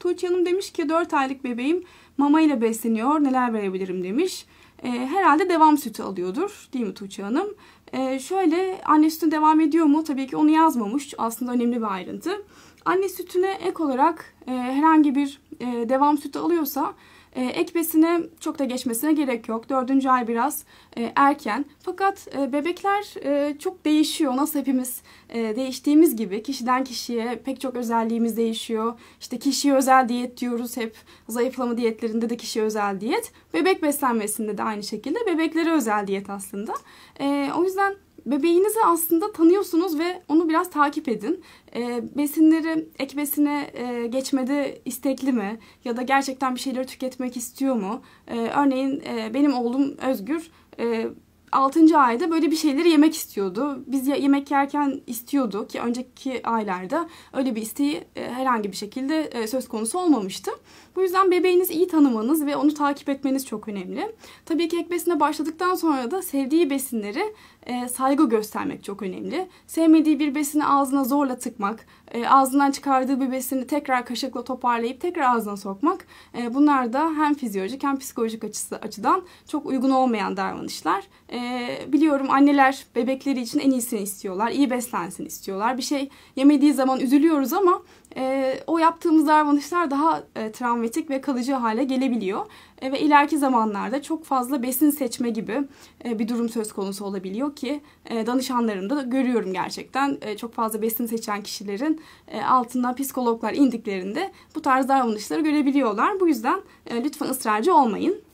Tuğçe Hanım demiş ki 4 aylık bebeğim mama ile besleniyor neler verebilirim demiş. E, herhalde devam sütü alıyordur değil mi Tuğçe Hanım? E, şöyle anne sütü devam ediyor mu? Tabii ki onu yazmamış. Aslında önemli bir ayrıntı. Anne sütüne ek olarak e, herhangi bir e, devam sütü alıyorsa e, ek çok da geçmesine gerek yok. Dördüncü ay biraz e, erken. Fakat e, bebekler e, çok değişiyor. Nasıl hepimiz e, değiştiğimiz gibi kişiden kişiye pek çok özelliğimiz değişiyor. İşte kişiye özel diyet diyoruz hep. Zayıflama diyetlerinde de kişiye özel diyet. Bebek beslenmesinde de aynı şekilde bebeklere özel diyet aslında. E, o yüzden bebeğinizi aslında tanıyorsunuz ve onu biraz takip edin. E, besinleri ek besine e, geçmede istekli mi ya da gerçekten bir şeyleri tüketmek istiyor mu? E, örneğin e, benim oğlum Özgür e, 6. ayda böyle bir şeyleri yemek istiyordu. Biz yemek yerken istiyordu ki önceki aylarda öyle bir isteği e, herhangi bir şekilde e, söz konusu olmamıştı. Bu yüzden bebeğinizi iyi tanımanız ve onu takip etmeniz çok önemli. Tabii ki ek besine başladıktan sonra da sevdiği besinleri e, saygı göstermek çok önemli. Sevmediği bir besini ağzına zorla tıkmak, e, ağzından çıkardığı bir besini tekrar kaşıkla toparlayıp tekrar ağzına sokmak e, bunlar da hem fizyolojik hem psikolojik açısı, açıdan çok uygun olmayan davranışlar. E, biliyorum anneler bebekleri için en iyisini istiyorlar, iyi beslensin istiyorlar. Bir şey yemediği zaman üzülüyoruz ama e, o yaptığımız davranışlar daha e, travmatik ve kalıcı hale gelebiliyor. E, ve ileriki zamanlarda çok fazla besin seçme gibi e, bir durum söz konusu olabiliyor ki e, danışanlarımda görüyorum gerçekten. E, çok fazla besin seçen kişilerin kişilerin altından psikologlar indiklerinde bu tarz davranışları görebiliyorlar. Bu yüzden e, lütfen ısrarcı olmayın.